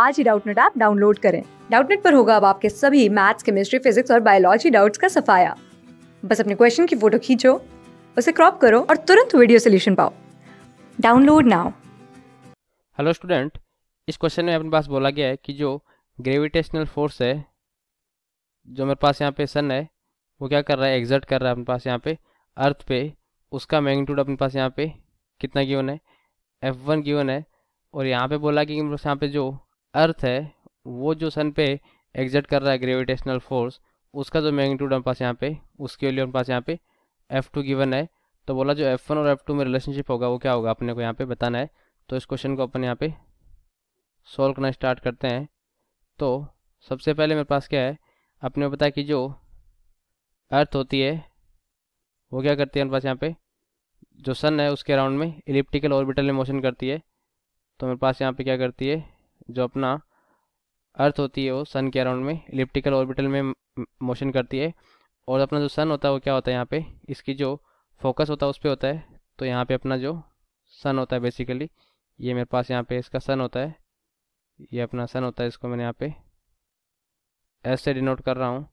आज ही Doubtnut app download करें डाउटनेट पर होगा अब आपके सभी मैथ्स केमिस्ट्री फिजिक्स और बायोलॉजी डाउट्स का सफाया बस अपने क्वेश्चन की फोटो खींचो उसे क्रॉप करो और तुरंत वीडियो सोल्यूशन पाओ डाउनलोड नाउ हेलो स्टूडेंट इस क्वेश्चन में अपने पास बोला गया है कि जो ग्रेविटेशनल फोर्स है जो मेरे पास यहाँ पे सन है वो क्या कर रहा है एग्जर्ट कर रहा है अपने पास यहाँ पे अर्थ पे उसका मैग्नीट्यूड अपने पास यहाँ पे कितना गिवन है एफ वन गिवन है और यहाँ पे बोला कि यहाँ पे जो अर्थ है वो जो सन पे एग्जिट कर रहा है ग्रेविटेशनल फोर्स उसका जो मैग्नीट्यूड हमारे पास यहाँ पे उसके लिए हमारे पास यहाँ पे एफ़ टू गिवन है तो बोला जो एफ़ वन और एफ़ टू में रिलेशनशिप होगा वो क्या होगा अपने को यहाँ पे बताना है तो इस क्वेश्चन को अपन यहाँ पे सॉल्व करना स्टार्ट करते हैं तो सबसे पहले मेरे पास क्या है अपने को बताया कि जो अर्थ होती है वो क्या करती है हमारे पास यहाँ पे जो सन है उसके राउंड में इलिप्टिकल ऑर्बिटल में मोशन करती है तो मेरे पास यहाँ पे क्या करती है जो अपना अर्थ होती है वो सन के अराउंड में इलिप्टिकल ऑर्बिटल में मोशन करती है और अपना जो सन होता है वो क्या होता है यहाँ पे इसकी जो फोकस होता है उस पर होता है तो यहाँ पे अपना जो सन होता है बेसिकली ये मेरे पास यहाँ पे इसका सन होता है ये अपना सन होता है इसको मैंने यहाँ पे एस से डिनोट कर रहा हूँ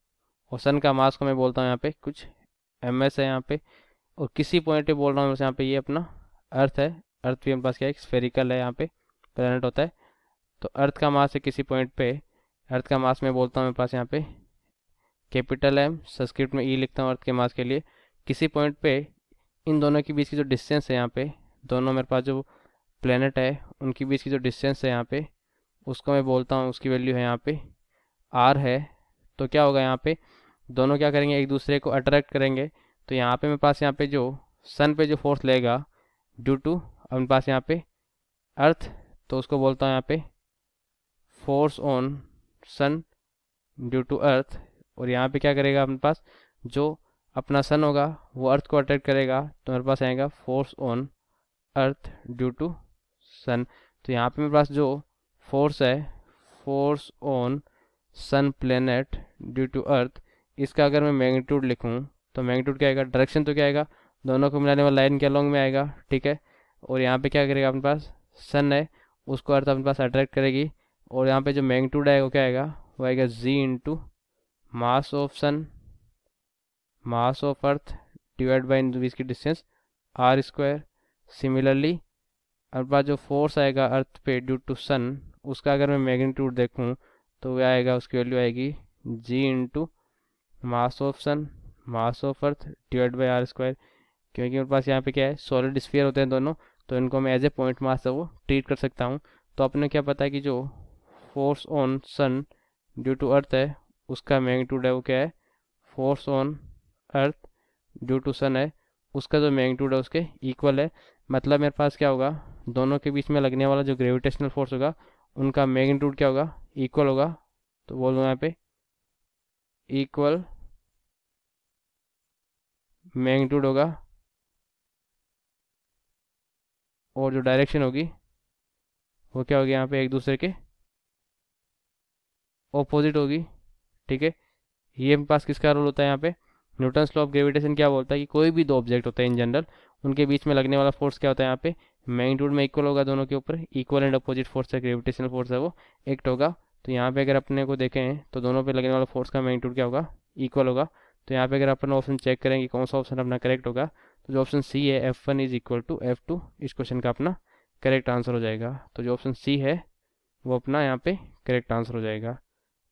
और सन का मास को मैं बोलता हूँ यहाँ पे कुछ एम एस है यहाँ पे और किसी पॉइंट पे बोल रहा हूँ यहाँ पे ये अपना अर्थ है अर्थ भी हमारे पास क्या है स्फेरिकल है यहाँ पे प्लानट होता है तो अर्थ का मास है किसी पॉइंट पे अर्थ का मास मैं बोलता हूँ मेरे पास यहाँ पे कैपिटल एम संस्कृत में ई e लिखता हूँ अर्थ के मास के लिए किसी पॉइंट पे इन दोनों के बीच की जो डिस्टेंस है यहाँ पे दोनों मेरे पास जो प्लेनेट है उनके बीच की जो डिस्टेंस है यहाँ पे उसको मैं बोलता हूँ उसकी वैल्यू है यहाँ पे आर है तो क्या होगा यहाँ पे दोनों क्या करेंगे एक दूसरे को अट्रैक्ट करेंगे तो यहाँ पे मेरे पास यहाँ पे जो सन पे जो फोर्स लेगा ड्यू टू अपने पास यहाँ पे अर्थ तो उसको बोलता हूँ यहाँ पे force on sun due to earth और यहाँ पे क्या करेगा अपने पास जो अपना सन होगा वो अर्थ को अट्रैक्ट करेगा तो मेरे पास आएगा force on earth due to sun तो यहाँ पे मेरे पास जो फोर्स है force on sun planet due to earth इसका अगर मैं मैग्नीट्यूड लिखूँ तो मैग्नीट्यूड क्या आएगा डायरेक्शन तो क्या आएगा दोनों को मिलाने वाला लाइन के अलॉन्ग में आएगा ठीक है और यहाँ पे क्या करेगा अपने पास सन है उसको अर्थ अपने पास अट्रैक्ट करेगी और यहाँ पे जो मैग्नीट्यूड आएगा क्या आएगा वो आएगा G into mass of sun mass of earth divide by इन इसकी डिस्टेंस आर स्क्वायर सिमिलरली अब पास जो फोर्स आएगा अर्थ पे ड्यू टू सन उसका अगर मैं मैग्नीट्यूड देखूँ तो वह आएगा उसकी वैल्यू आएगी G into mass of sun mass of earth divide by R square क्योंकि मेरे पास यहाँ पे क्या है सॉलिड स्फीयर होते हैं दोनों तो इनको मैं एज ए पॉइंट मास है वो ट्रीट कर सकता हूँ तो आपने क्या पता है कि जो force on sun due to earth है उसका मैग्नीट्यूड है वो क्या है force on earth due to sun है उसका जो मैग्नीट्यूड है उसके इक्वल है मतलब मेरे पास क्या होगा दोनों के बीच में लगने वाला जो ग्रेविटेशनल फोर्स होगा उनका मैग्नीट्यूड क्या होगा इक्वल होगा तो बोल यहाँ पे इक्वल मैग्नीट्यूड होगा और जो डायरेक्शन होगी वो क्या होगी यहाँ पे एक दूसरे के ऑपोजिट होगी ठीक है ये हमारे पास किसका रोल होता है यहाँ पे न्यूटन लॉ ऑफ ग्रेविटेशन क्या बोलता है कि कोई भी दो ऑब्जेक्ट होता है इन जनरल उनके बीच में लगने वाला फोर्स क्या होता है यहाँ पे मैग्नीट्यूड में इक्वल होगा दोनों के ऊपर इक्वल एंड अपोजिट फोर्स है ग्रेविटेशनल फोर्स है वो एक्ट होगा तो यहाँ पे अगर अपने को देखें तो दोनों पे लगने वाला फोर्स का मैग्नीट्यूड क्या होगा इक्वल होगा तो यहाँ पे अगर अपन ऑप्शन चेक करें कि कौन सा ऑप्शन अपना करेक्ट होगा तो जो ऑप्शन सी है F one is equal to F two इस क्वेश्चन का अपना करेक्ट आंसर हो जाएगा तो जो ऑप्शन सी है वो अपना यहाँ पे करेक्ट आंसर हो जाएगा